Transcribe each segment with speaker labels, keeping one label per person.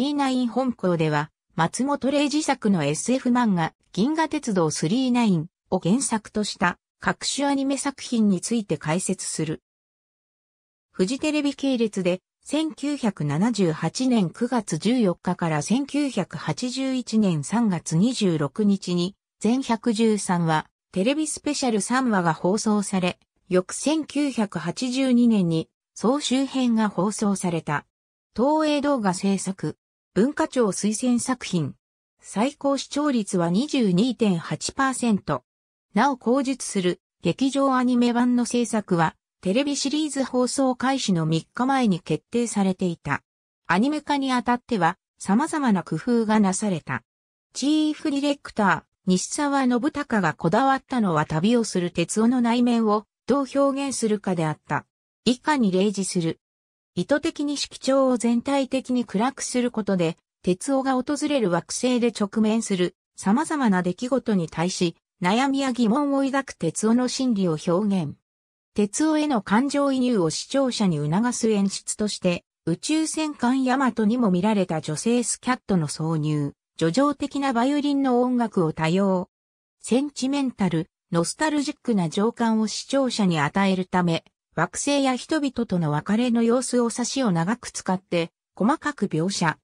Speaker 1: 39本校では、松本零士作の SF 漫画、銀河鉄道39を原作とした各種アニメ作品について解説する。フジテレビ系列で1978年9月14日から1981年3月26日に全113話、テレビスペシャル3話が放送され、翌1982年に総集編が放送された。東映動画制作、文化庁推薦作品。最高視聴率は22.8%。なお口述する劇場アニメ版の制作はテレビシリーズ放送開始の3日前に決定されていた。アニメ化にあたっては様々な工夫がなされた。チーフディレクター、西沢信孝がこだわったのは旅をする鉄尾の内面をどう表現するかであった。以下に例示する。意図的に色調を全体的に暗くすることで、鉄夫が訪れる惑星で直面する様々な出来事に対し、悩みや疑問を抱く鉄夫の心理を表現。鉄夫への感情移入を視聴者に促す演出として、宇宙戦艦ヤマトにも見られた女性スキャットの挿入、叙情的なバイオリンの音楽を多用。センチメンタル、ノスタルジックな情感を視聴者に与えるため、惑星や人々との別れの様子を差しを長く使って、細かく描写。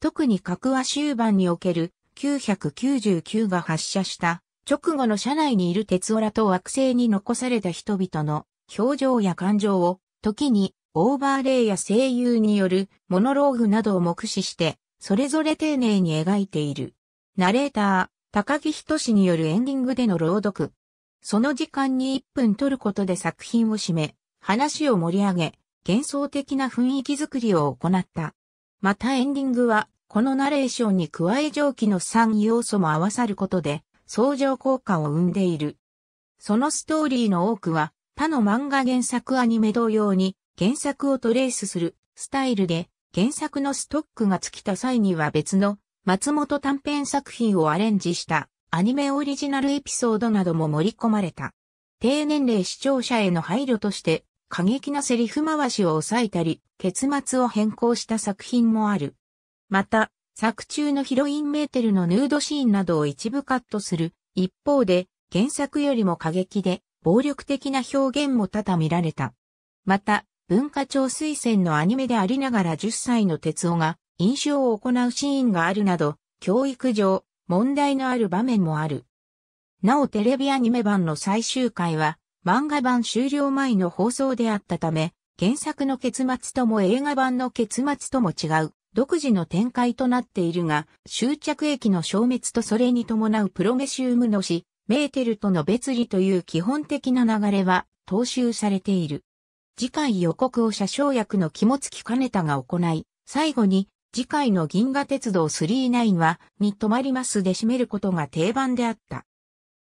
Speaker 1: 特に格話終盤における999が発射した直後の車内にいる鉄オラと惑星に残された人々の表情や感情を時にオーバーレイや声優によるモノローグなどを目視してそれぞれ丁寧に描いている。ナレーター、高木仁によるエンディングでの朗読、その時間に1分取ることで作品を締め、話を盛り上げ、幻想的な雰囲気づくりを行った。またエンディングは、このナレーションに加え上記の3要素も合わさることで、相乗効果を生んでいる。そのストーリーの多くは、他の漫画原作アニメ同様に、原作をトレースするスタイルで、原作のストックが尽きた際には別の松本短編作品をアレンジしたアニメオリジナルエピソードなども盛り込まれた。低年齢視聴者への配慮として、過激なセリフ回しを抑えたり、結末を変更した作品もある。また、作中のヒロインメーテルのヌードシーンなどを一部カットする。一方で、原作よりも過激で、暴力的な表現も多々見られた。また、文化庁推薦のアニメでありながら10歳の哲夫が、飲酒を行うシーンがあるなど、教育上、問題のある場面もある。なおテレビアニメ版の最終回は漫画版終了前の放送であったため、原作の結末とも映画版の結末とも違う独自の展開となっているが、終着駅の消滅とそれに伴うプロメシウムの死、メーテルとの別離という基本的な流れは踏襲されている。次回予告を車掌役の肝付兼ねたが行い、最後に次回の銀河鉄道39は、に止まりますで締めることが定番であった。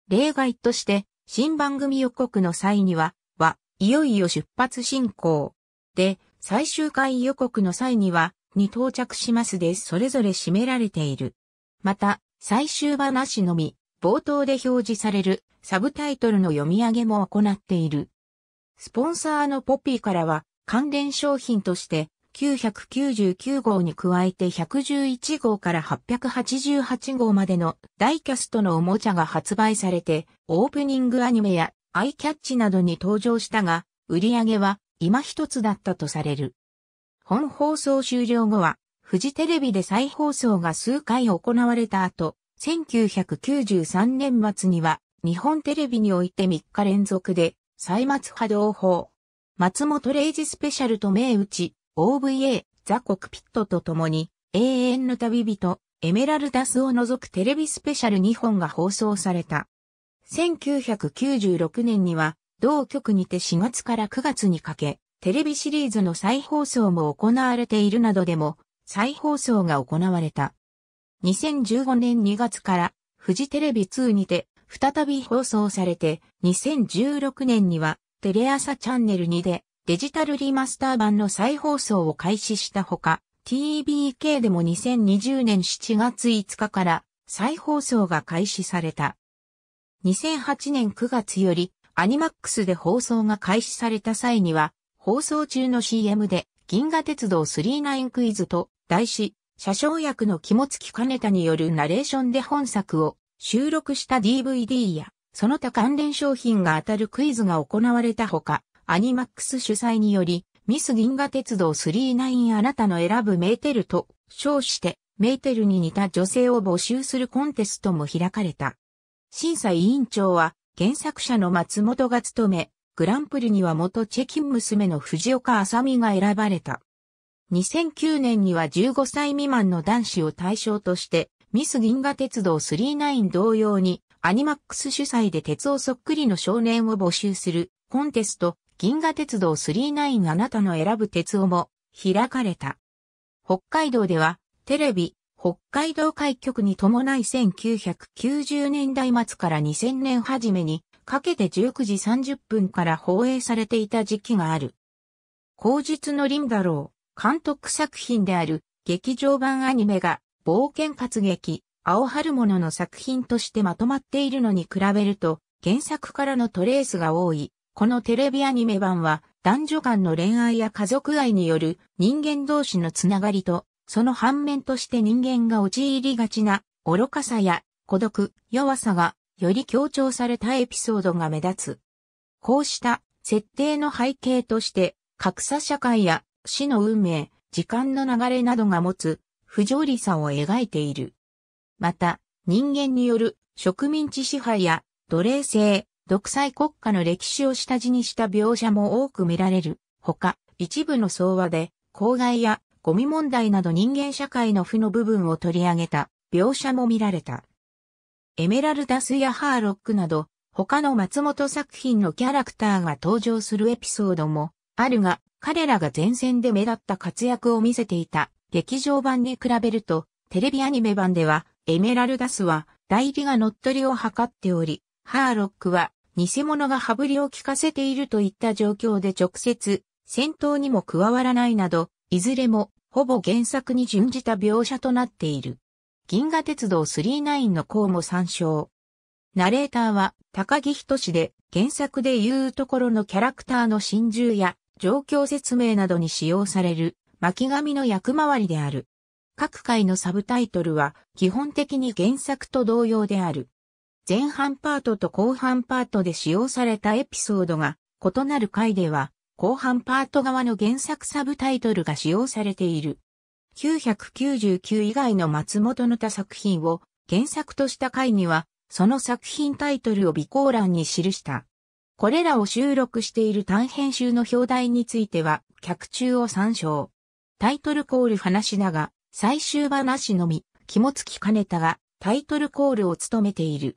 Speaker 1: 例外として、新番組予告の際には、は、いよいよ出発進行。で、最終回予告の際には、に到着しますでそれぞれ締められている。また、最終話のみ、冒頭で表示されるサブタイトルの読み上げも行っている。スポンサーのポピーからは関連商品として999号に加えて111号から888号までのダイキャストのおもちゃが発売されて、オープニングアニメやアイキャッチなどに登場したが、売り上げは今一つだったとされる。本放送終了後は、フジテレビで再放送が数回行われた後、1993年末には、日本テレビにおいて3日連続で、歳末波動法、松本イジスペシャルと銘打ち、OVA、ザ・コクピットと共に、永遠の旅人、エメラルダスを除くテレビスペシャル2本が放送された。1996年には、同局にて4月から9月にかけ、テレビシリーズの再放送も行われているなどでも、再放送が行われた。2015年2月から、フジテレビ2にて、再び放送されて、2016年には、テレ朝チャンネル2で、デジタルリマスター版の再放送を開始したほか、TBK でも2020年7月5日から再放送が開始された。2008年9月よりアニマックスで放送が開始された際には、放送中の CM で銀河鉄道39クイズと題し、車掌役の肝付金田によるナレーションで本作を収録した DVD や、その他関連商品が当たるクイズが行われたほか、アニマックス主催により、ミス銀河鉄道39あなたの選ぶメーテルと称して、メーテルに似た女性を募集するコンテストも開かれた。審査委員長は、原作者の松本が務め、グランプリには元チェキン娘の藤岡麻美が選ばれた。2009年には15歳未満の男子を対象として、ミス銀河鉄道39同様に、アニマックス主催で鉄をそっくりの少年を募集するコンテスト、銀河鉄道39あなたの選ぶ鉄をも開かれた。北海道ではテレビ、北海道開局に伴い1990年代末から2000年初めにかけて19時30分から放映されていた時期がある。後日のリンダロー、監督作品である劇場版アニメが冒険活劇、青春物の作品としてまとまっているのに比べると原作からのトレースが多いこのテレビアニメ版は男女間の恋愛や家族愛による人間同士のつながりと、その反面として人間が陥りがちな愚かさや孤独、弱さがより強調されたエピソードが目立つ。こうした設定の背景として格差社会や死の運命、時間の流れなどが持つ不条理さを描いている。また、人間による植民地支配や奴隷制、独裁国家の歴史を下地にした描写も多く見られる。ほか、一部の総話で、公害やゴミ問題など人間社会の負の部分を取り上げた描写も見られた。エメラルダスやハーロックなど、他の松本作品のキャラクターが登場するエピソードもあるが、彼らが前線で目立った活躍を見せていた劇場版に比べると、テレビアニメ版ではエメラルダスは代理が乗っ取りを図っており、ハーロックは偽物が羽振りを聞かせているといった状況で直接戦闘にも加わらないなど、いずれもほぼ原作に準じた描写となっている。銀河鉄道39の項も参照。ナレーターは高木仁で原作で言うところのキャラクターの心中や状況説明などに使用される巻紙の役回りである。各回のサブタイトルは基本的に原作と同様である。前半パートと後半パートで使用されたエピソードが異なる回では、後半パート側の原作サブタイトルが使用されている。999以外の松本の他作品を原作とした回には、その作品タイトルを備考欄に記した。これらを収録している短編集の表題については、客中を参照。タイトルコール話だが、最終話のみ、肝付き金田がタイトルコールを務めている。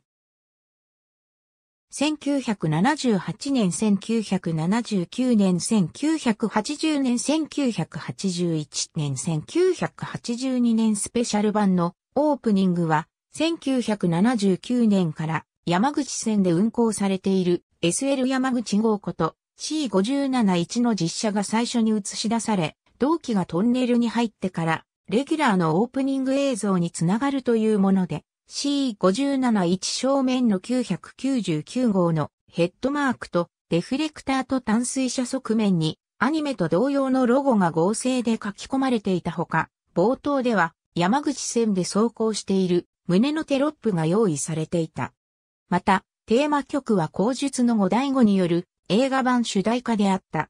Speaker 1: 1978年、1979年、1980年、1981年、1982年スペシャル版のオープニングは、1979年から山口線で運行されている SL 山口号こと C571 の実写が最初に映し出され、同期がトンネルに入ってから、レギュラーのオープニング映像につながるというもので、C571 正面の999号のヘッドマークとデフレクターと淡水車側面にアニメと同様のロゴが合成で書き込まれていたほか、冒頭では山口線で走行している胸のテロップが用意されていた。また、テーマ曲は口述の後大語による映画版主題歌であった。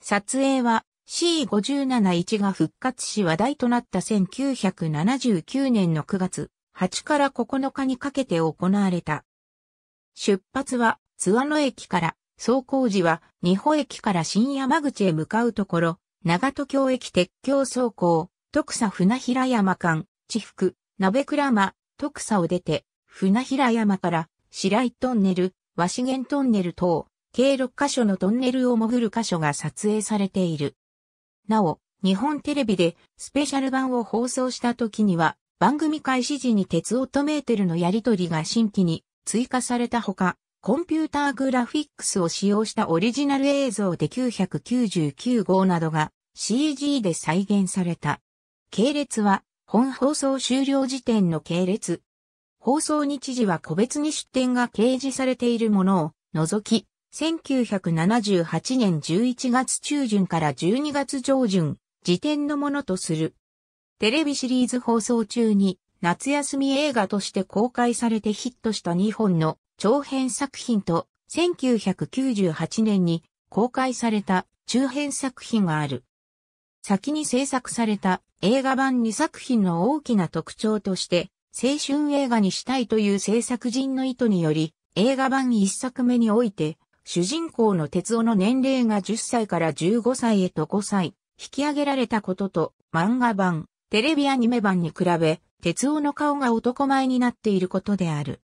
Speaker 1: 撮影は C571 が復活し話題となった1979年の9月、8から9日にかけて行われた。出発は、津和野駅から、走行時は、二保駅から新山口へ向かうところ、長戸京駅鉄橋走行、徳佐船平山間、地福、鍋倉間、徳佐を出て、船平山から、白井トンネル、和資源トンネル等、計6カ所のトンネルを潜る箇所が撮影されている。なお、日本テレビでスペシャル版を放送した時には、番組開始時に鉄オートメーテルのやりとりが新規に追加されたほか、コンピューターグラフィックスを使用したオリジナル映像で999号などが CG で再現された。系列は本放送終了時点の系列。放送日時は個別に出展が掲示されているものを除き、1978年11月中旬から12月上旬、時点のものとする。テレビシリーズ放送中に夏休み映画として公開されてヒットした2本の長編作品と1998年に公開された中編作品がある。先に制作された映画版2作品の大きな特徴として青春映画にしたいという制作人の意図により映画版1作目において主人公の哲夫の年齢が10歳から15歳へと5歳引き上げられたことと漫画版テレビアニメ版に比べ、鉄尾の顔が男前になっていることである。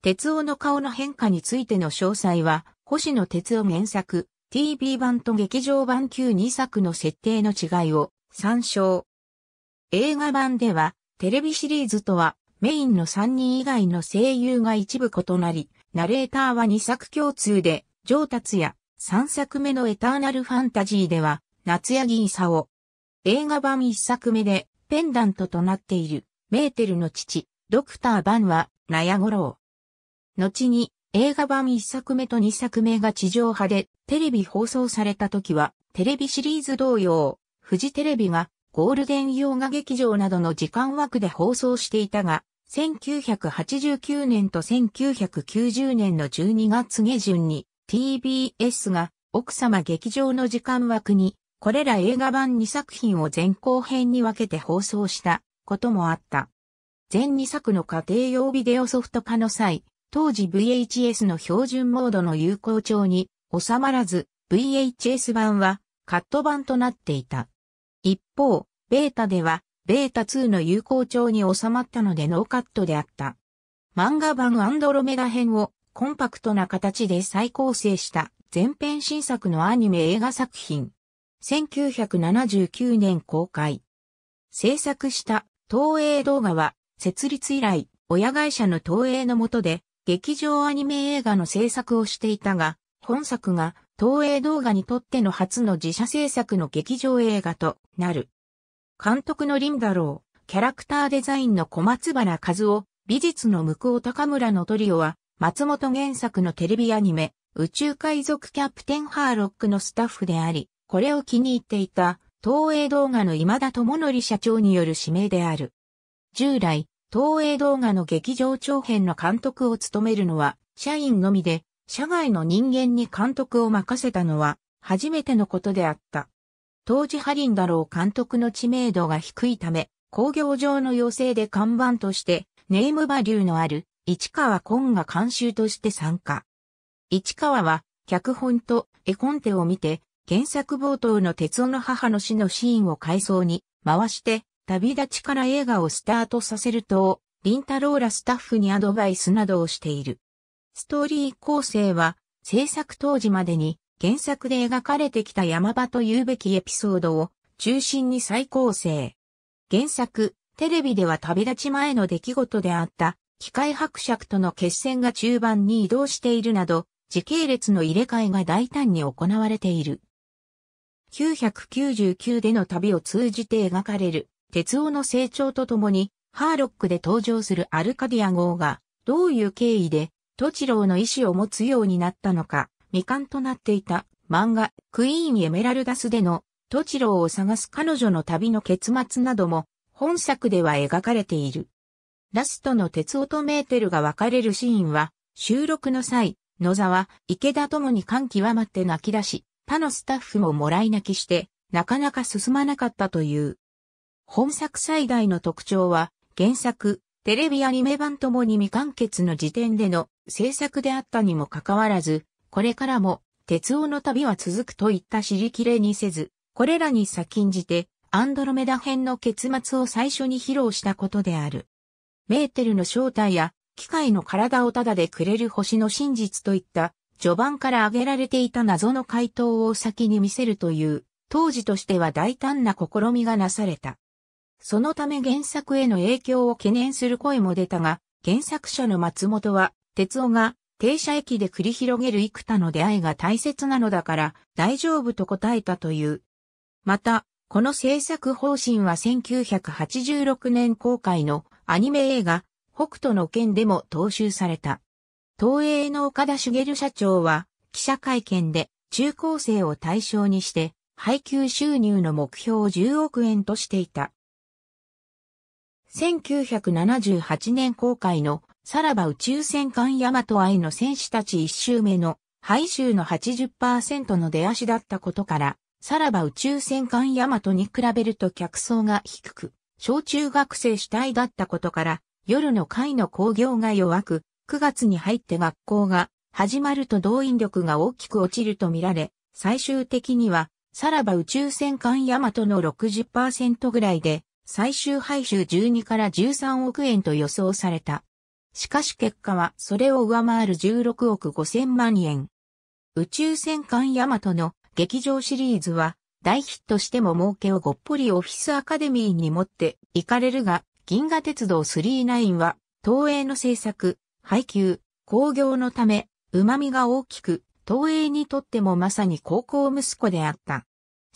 Speaker 1: 鉄尾の顔の変化についての詳細は、星野鉄夫原作、TV 版と劇場版級2作の設定の違いを参照。映画版では、テレビシリーズとは、メインの3人以外の声優が一部異なり、ナレーターは2作共通で、上達や3作目のエターナルファンタジーでは、夏柳勲。映画版1作目で、ペンダントとなっている、メーテルの父、ドクター・バンは、ナヤゴロウ。後に、映画版1作目と2作目が地上波でテレビ放送された時は、テレビシリーズ同様、フジテレビがゴールデン洋画劇場などの時間枠で放送していたが、1989年と1990年の12月下旬に TBS が奥様劇場の時間枠にこれら映画版2作品を前後編に分けて放送したこともあった。全2作の家庭用ビデオソフト化の際、当時 VHS の標準モードの有効調に収まらず、VHS 版はカット版となっていた。一方、ベータでは、ベータ2の有効調に収まったのでノーカットであった。漫画版アンドロメダ編をコンパクトな形で再構成した前編新作のアニメ映画作品。1979年公開。制作した東映動画は、設立以来、親会社の東映の下で、劇場アニメ映画の制作をしていたが、本作が東映動画にとっての初の自社制作の劇場映画となる。監督のリンダロー、キャラクターデザインの小松原和夫、美術の向こう高村のトリオは、松本原作のテレビアニメ、宇宙海賊キャプテンハーロックのスタッフであり、これを気に入っていた東映動画の今田智則社長による指名である。従来、東映動画の劇場長編の監督を務めるのは社員のみで、社外の人間に監督を任せたのは初めてのことであった。当時ハリンダロー監督の知名度が低いため、工業上の要請で看板としてネームバリューのある市川昆が監修として参加。市川は脚本と絵コンテを見て原作冒頭の鉄尾の母の死のシーンを回想に回して、旅立ちから映画をスタートさせると、リンタローラスタッフにアドバイスなどをしている。ストーリー構成は、制作当時までに原作で描かれてきた山場というべきエピソードを中心に再構成。原作、テレビでは旅立ち前の出来事であった機械伯爵との決戦が中盤に移動しているなど、時系列の入れ替えが大胆に行われている。999での旅を通じて描かれる、鉄王の成長とともに、ハーロックで登場するアルカディア号が、どういう経緯で、トチローの意志を持つようになったのか、未完となっていた漫画、クイーンエメラルダスでの、トチローを探す彼女の旅の結末なども、本作では描かれている。ラストの鉄夫とメーテルが分かれるシーンは、収録の際、野沢、池田ともに感極まって泣き出し、他のスタッフももらい泣きして、なかなか進まなかったという。本作最大の特徴は、原作、テレビアニメ版ともに未完結の時点での制作であったにもかかわらず、これからも、鉄王の旅は続くといった知り切れにせず、これらに先んじて、アンドロメダ編の結末を最初に披露したことである。メーテルの正体や、機械の体をただでくれる星の真実といった序盤から挙げられていた謎の回答を先に見せるという、当時としては大胆な試みがなされた。そのため原作への影響を懸念する声も出たが、原作者の松本は、哲夫が停車駅で繰り広げる幾多の出会いが大切なのだから大丈夫と答えたという。また、この制作方針は1986年公開のアニメ映画、北斗の剣でも踏襲された。東映の岡田茂社長は、記者会見で、中高生を対象にして、配給収入の目標を10億円としていた。1978年公開のさらば宇宙戦艦ヤマト愛の戦士たち一周目の配収の80%の出足だったことから、さらば宇宙戦艦ヤマトに比べると客層が低く、小中学生主体だったことから、夜の会の興行が弱く、9月に入って学校が始まると動員力が大きく落ちると見られ、最終的には、さらば宇宙戦艦ヤマトの60%ぐらいで、最終配収12から13億円と予想された。しかし結果はそれを上回る16億5千万円。宇宙戦艦ヤマトの劇場シリーズは大ヒットしても儲けをごっぽりオフィスアカデミーに持って行かれるが、銀河鉄道39は東映の制作、配給、工業のため、旨味が大きく、東映にとってもまさに高校息子であった。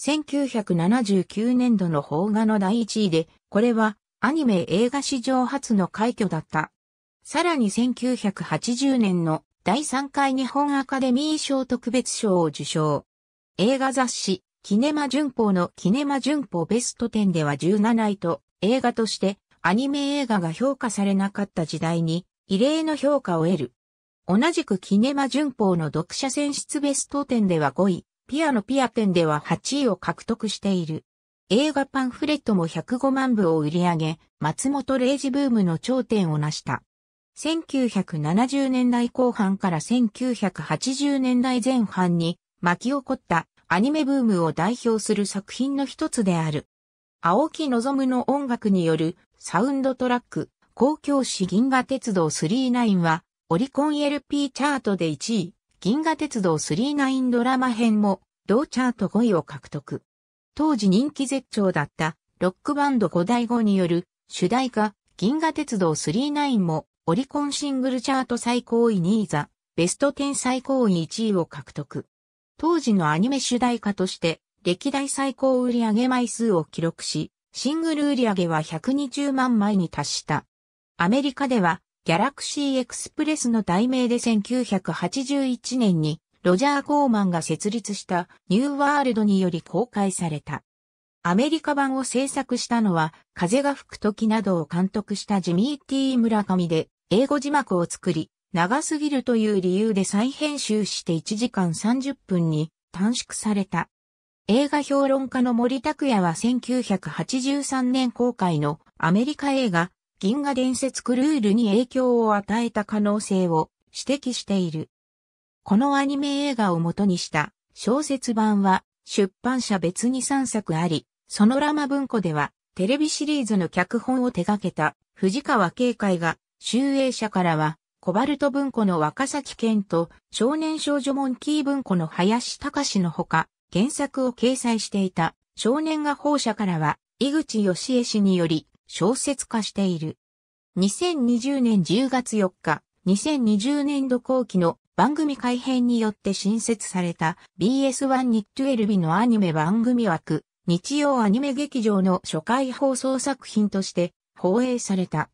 Speaker 1: 1979年度の邦画の第1位で、これはアニメ映画史上初の快挙だった。さらに1980年の第3回日本アカデミー賞特別賞を受賞。映画雑誌、キネマ旬報のキネマ旬報ベスト10では17位と、映画としてアニメ映画が評価されなかった時代に、異例の評価を得る。同じくキネマ旬報の読者選出ベスト10では5位、ピアノピア展では8位を獲得している。映画パンフレットも105万部を売り上げ、松本零士ブームの頂点を成した。1970年代後半から1980年代前半に巻き起こったアニメブームを代表する作品の一つである。青木望の音楽によるサウンドトラック、公共市銀河鉄道39は、オリコン LP チャートで1位、銀河鉄道39ドラマ編も、同チャート5位を獲得。当時人気絶頂だった、ロックバンド5代5による、主題歌、銀河鉄道39も、オリコンシングルチャート最高位2位ザ、ベスト10最高位1位を獲得。当時のアニメ主題歌として、歴代最高売上枚数を記録し、シングル売上は120万枚に達した。アメリカでは、ギャラクシーエクスプレスの題名で1981年に、ロジャー・コーマンが設立したニューワールドにより公開された。アメリカ版を制作したのは、風が吹く時などを監督したジミー・ティー・村上で、英語字幕を作り、長すぎるという理由で再編集して1時間30分に短縮された。映画評論家の森拓也は1983年公開のアメリカ映画銀河伝説クルールに影響を与えた可能性を指摘している。このアニメ映画を元にした小説版は出版社別に3作あり、そのラマ文庫ではテレビシリーズの脚本を手掛けた藤川慶海が、集英社からはコバルト文庫の若崎健と少年少女モンキー文庫の林隆のほか、原作を掲載していた少年画報社からは井口義恵氏により小説化している。2020年10月4日、2020年度後期の番組改編によって新設された BS1 日12のアニメ番組枠、日曜アニメ劇場の初回放送作品として放映された。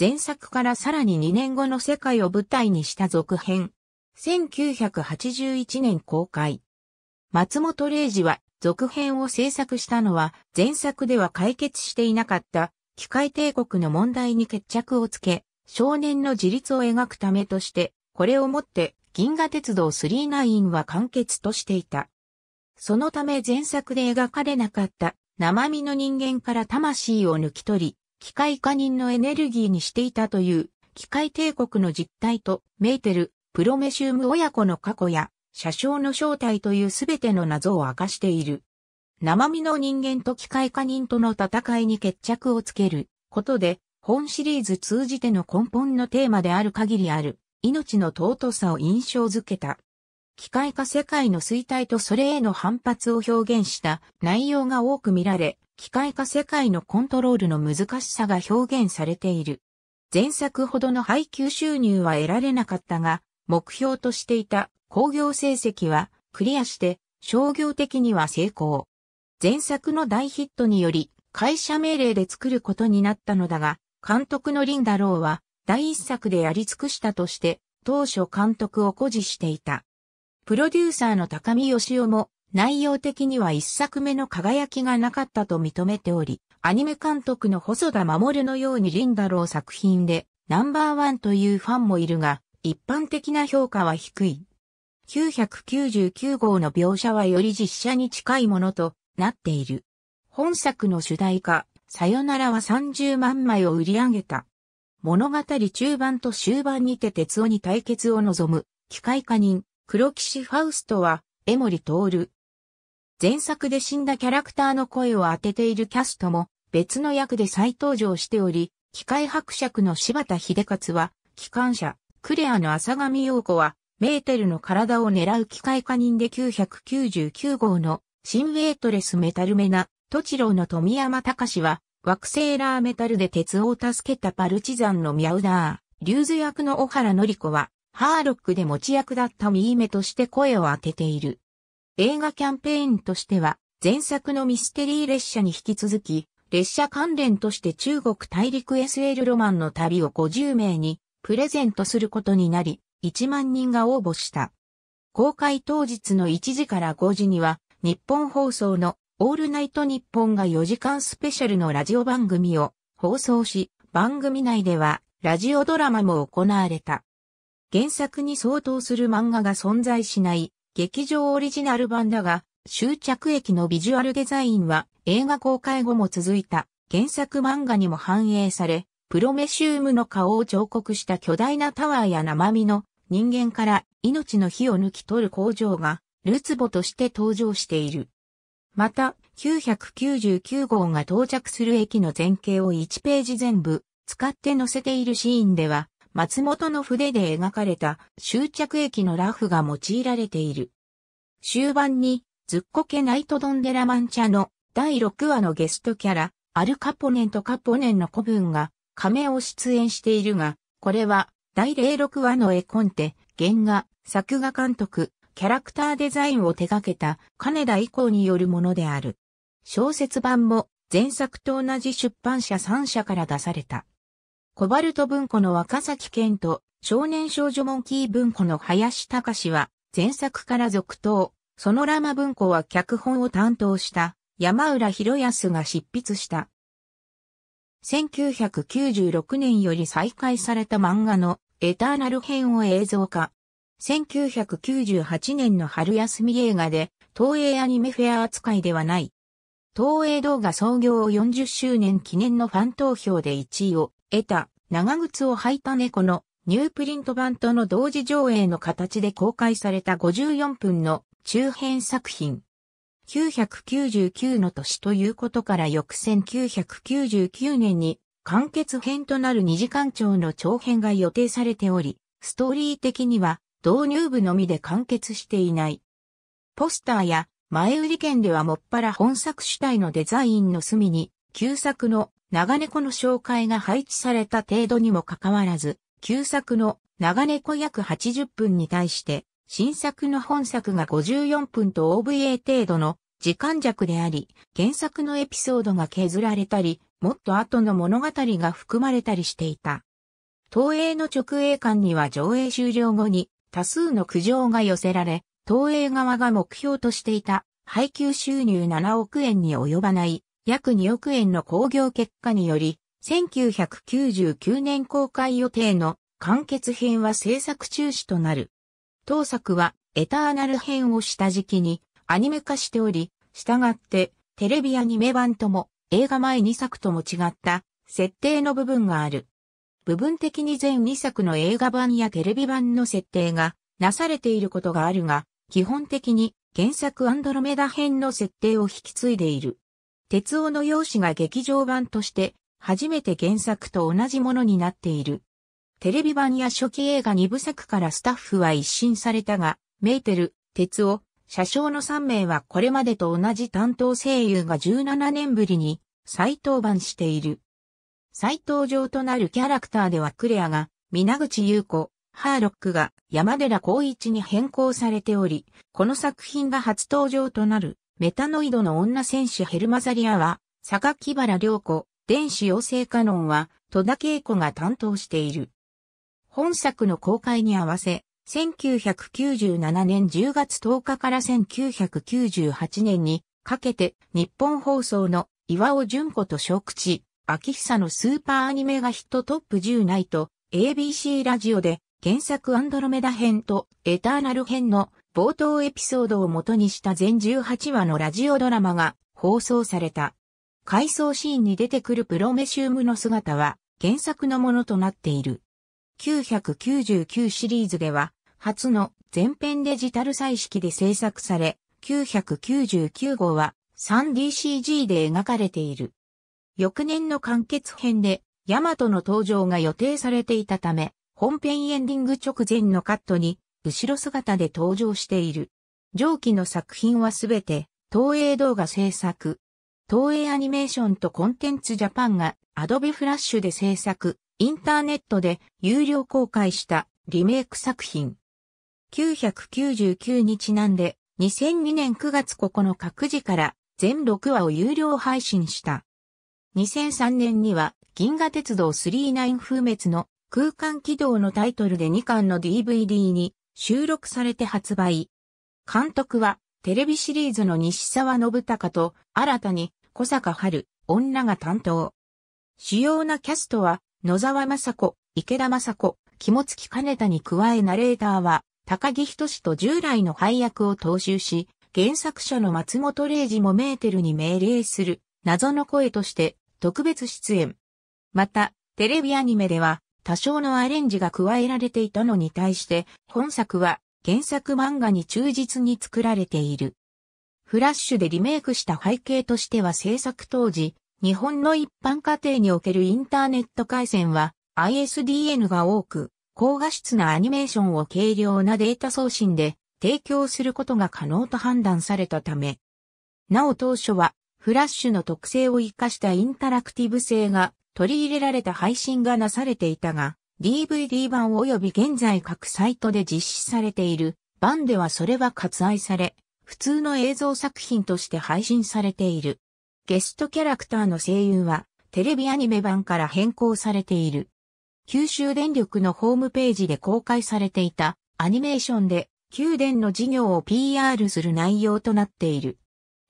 Speaker 1: 前作からさらに2年後の世界を舞台にした続編。1981年公開。松本零士は続編を制作したのは前作では解決していなかった機械帝国の問題に決着をつけ、少年の自立を描くためとして、これをもって銀河鉄道39は完結としていた。そのため前作で描かれなかった生身の人間から魂を抜き取り、機械化人のエネルギーにしていたという機械帝国の実態とメーテル、プロメシウム親子の過去や、車掌の正体というすべての謎を明かしている。生身の人間と機械化人との戦いに決着をつけることで、本シリーズ通じての根本のテーマである限りある、命の尊さを印象づけた。機械化世界の衰退とそれへの反発を表現した内容が多く見られ、機械化世界のコントロールの難しさが表現されている。前作ほどの配給収入は得られなかったが、目標としていた工業成績はクリアして商業的には成功。前作の大ヒットにより、会社命令で作ることになったのだが、監督のリンダローは、第一作でやり尽くしたとして、当初監督を誇示していた。プロデューサーの高見義雄も、内容的には一作目の輝きがなかったと認めており、アニメ監督の細田守のようにリンダロー作品で、ナンバーワンというファンもいるが、一般的な評価は低い。999号の描写はより実写に近いものとなっている。本作の主題歌、さよならは30万枚を売り上げた。物語中盤と終盤にて鉄尾に対決を望む、機械化人、黒騎士ファウストは、江森徹。前作で死んだキャラクターの声を当てているキャストも、別の役で再登場しており、機械伯爵の柴田秀勝は、機関車、クレアの浅上陽子は、メーテルの体を狙う機械化人で999号の新ウェイトレスメタルメナ、トチローの富山隆は、惑星ラーメタルで鉄を助けたパルチザンのミャウダー、リューズ役の小原のり子は、ハーロックで持ち役だったミーメとして声を当てている。映画キャンペーンとしては、前作のミステリー列車に引き続き、列車関連として中国大陸 SL ロマンの旅を50名にプレゼントすることになり、1万人が応募した。公開当日の1時から5時には、日本放送のオールナイト日本が4時間スペシャルのラジオ番組を放送し、番組内ではラジオドラマも行われた。原作に相当する漫画が存在しない劇場オリジナル版だが、終着駅のビジュアルデザインは映画公開後も続いた原作漫画にも反映され、プロメシウムの顔を彫刻した巨大なタワーや生身の人間から命の火を抜き取る工場がルツボとして登場している。また、999号が到着する駅の前景を1ページ全部使って載せているシーンでは、松本の筆で描かれた終着駅のラフが用いられている。終盤に、ずっこけナイトドンデラマンチャの第6話のゲストキャラ、アルカポネンとカポネンの子分が亀を出演しているが、これは第06話の絵コンテ、原画、作画監督、キャラクターデザインを手掛けた金田以降によるものである。小説版も前作と同じ出版社3社から出された。コバルト文庫の若崎健と少年少女モンキー文庫の林隆は前作から続投、そのラマ文庫は脚本を担当した山浦博康が執筆した。1996年より再開された漫画のエターナル編を映像化。1998年の春休み映画で、東映アニメフェア扱いではない。東映動画創業40周年記念のファン投票で1位を得た長靴を履いた猫のニュープリント版との同時上映の形で公開された54分の中編作品。999の年ということから翌1999年に完結編となる2時間長の長編が予定されており、ストーリー的には導入部のみで完結していない。ポスターや前売り券ではもっぱら本作主体のデザインの隅に、旧作の長猫の紹介が配置された程度にもかかわらず、旧作の長猫約80分に対して、新作の本作が54分と OVA 程度の時間弱であり、原作のエピソードが削られたり、もっと後の物語が含まれたりしていた。東映の直営館には上映終了後に多数の苦情が寄せられ、東映側が目標としていた配給収入7億円に及ばない約2億円の興行結果により、1999年公開予定の完結編は制作中止となる。当作はエターナル編を下敷きにアニメ化しており、従ってテレビアニメ版とも映画前2作とも違った設定の部分がある。部分的に全2作の映画版やテレビ版の設定がなされていることがあるが、基本的に原作アンドロメダ編の設定を引き継いでいる。鉄尾の用紙が劇場版として初めて原作と同じものになっている。テレビ版や初期映画2部作からスタッフは一新されたが、メーテル、鉄尾、車掌の3名はこれまでと同じ担当声優が17年ぶりに再登板している。再登場となるキャラクターではクレアが、皆口優子、ハーロックが山寺光一に変更されており、この作品が初登場となるメタノイドの女戦士ヘルマザリアは、坂木原良子、電子養成カノンは戸田恵子が担当している。本作の公開に合わせ、1997年10月10日から1998年にかけて日本放送の岩尾淳子と小口、秋久のスーパーアニメがヒットトップ10ナイト、ABC ラジオで原作アンドロメダ編とエターナル編の冒頭エピソードを元にした全18話のラジオドラマが放送された。回想シーンに出てくるプロメシウムの姿は原作のものとなっている。999シリーズでは初の全編デジタル彩色で制作され、999号は 3DCG で描かれている。翌年の完結編で、ヤマトの登場が予定されていたため、本編エンディング直前のカットに、後ろ姿で登場している。上記の作品はすべて、東映動画制作。東映アニメーションとコンテンツジャパンがアドビフラッシュで制作、インターネットで有料公開したリメイク作品。999にちなんで2002年9月9日9時から全6話を有料配信した。2003年には銀河鉄道39風滅の空間軌道のタイトルで2巻の DVD に収録されて発売。監督はテレビシリーズの西沢信孝と新たに小坂春、女が担当。主要なキャストは野沢雅子、池田雅子、肝付金田に加えナレーターは高木仁と従来の配役を踏襲し、原作者の松本零士もメーテルに命令する謎の声として特別出演。また、テレビアニメでは多少のアレンジが加えられていたのに対して、本作は原作漫画に忠実に作られている。フラッシュでリメイクした背景としては制作当時、日本の一般家庭におけるインターネット回線は ISDN が多く、高画質なアニメーションを軽量なデータ送信で提供することが可能と判断されたため。なお当初はフラッシュの特性を活かしたインタラクティブ性が取り入れられた配信がなされていたが、DVD 版及び現在各サイトで実施されている版ではそれは割愛され、普通の映像作品として配信されている。ゲストキャラクターの声優はテレビアニメ版から変更されている。九州電力のホームページで公開されていたアニメーションで宮殿の事業を PR する内容となっている。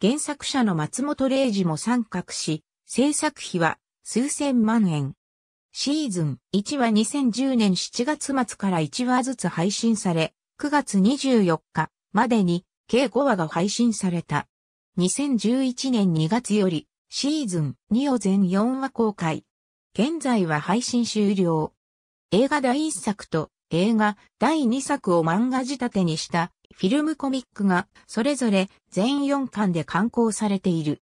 Speaker 1: 原作者の松本零士も参画し、制作費は数千万円。シーズン1は2010年7月末から1話ずつ配信され、9月24日までに計5話が配信された。2011年2月よりシーズン2を全4話公開。現在は配信終了。映画第1作と映画第2作を漫画仕立てにしたフィルムコミックがそれぞれ全4巻で刊行されている。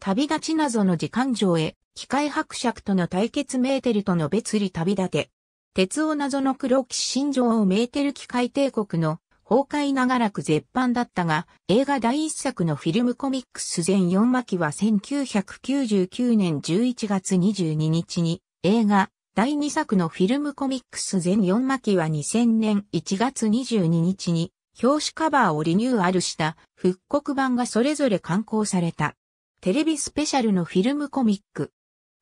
Speaker 1: 旅立ち謎の時間上へ、機械伯爵との対決メーテルとの別離旅立て。鉄を謎の黒騎士心情をメーテル機械帝国の崩壊長らく絶版だったが、映画第一作のフィルムコミックス全4巻は1999年11月22日に、映画第2作のフィルムコミックス全4巻は2000年1月22日に、表紙カバーをリニューアルした復刻版がそれぞれ刊行された。テレビスペシャルのフィルムコミック。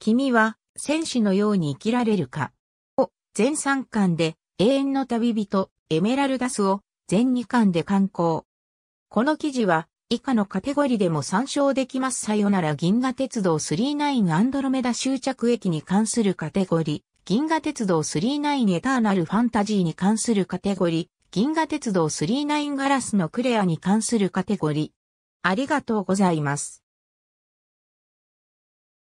Speaker 1: 君は戦士のように生きられるか。を全3巻で永遠の旅人エメラルダスを全2巻で刊行。この記事は以下のカテゴリーでも参照できます。さよなら銀河鉄道39アンドロメダ終着駅に関するカテゴリー。銀河鉄道39エターナルファンタジーに関するカテゴリー、銀河鉄道39ガラスのクレアに関するカテゴリー。ありがとうございます。